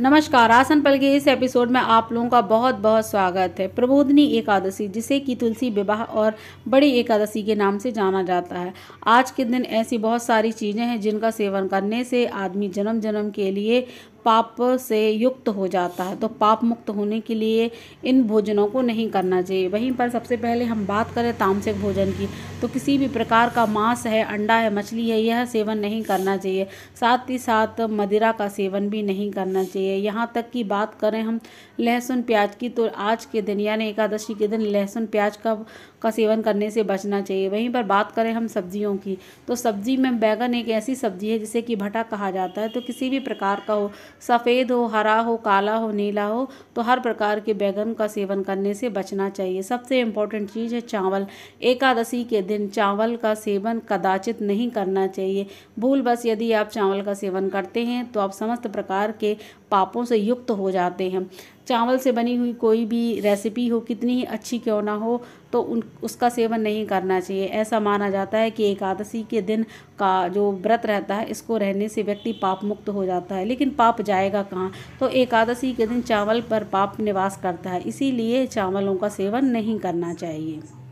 नमस्कार आसन पल के इस एपिसोड में आप लोगों का बहुत बहुत स्वागत है प्रबोधनी एकादशी जिसे कि तुलसी विवाह और बड़ी एकादशी के नाम से जाना जाता है आज के दिन ऐसी बहुत सारी चीज़ें हैं जिनका सेवन करने से आदमी जन्म जन्म के लिए पाप से युक्त हो जाता है तो पाप मुक्त होने के लिए इन भोजनों को नहीं करना चाहिए वहीं पर सबसे पहले हम बात करें तामसिक भोजन की तो किसी भी प्रकार का मांस है अंडा है मछली है यह सेवन नहीं करना चाहिए साथ ही साथ मदिरा का सेवन भी नहीं करना चाहिए चाहिए यहाँ तक की बात करें हम लहसुन प्याज की तो आज के दिन यानी एकादशी के दिन लहसुन प्याज का का सेवन करने से बचना चाहिए वहीं पर बात करें हम सब्जियों की तो सब्जी में बैगन एक ऐसी सब्जी है जिसे कि भटा कहा जाता है तो किसी भी प्रकार का हो सफ़ेद हो हरा हो काला हो नीला हो तो हर प्रकार के बैगन का सेवन करने से बचना चाहिए सबसे इम्पोर्टेंट चीज़ है चावल एकादशी के दिन चावल का सेवन कदाचित नहीं करना चाहिए भूल बस यदि आप चावल का सेवन करते हैं तो आप समस्त प्रकार के पापों से युक्त हो जाते हैं चावल से बनी हुई कोई भी रेसिपी हो कितनी ही अच्छी क्यों ना हो तो उन उसका सेवन नहीं करना चाहिए ऐसा माना जाता है कि एकादशी के दिन का जो व्रत रहता है इसको रहने से व्यक्ति पाप मुक्त हो जाता है लेकिन पाप जाएगा कहाँ तो एकादशी के दिन चावल पर पाप निवास करता है इसीलिए चावलों का सेवन नहीं करना चाहिए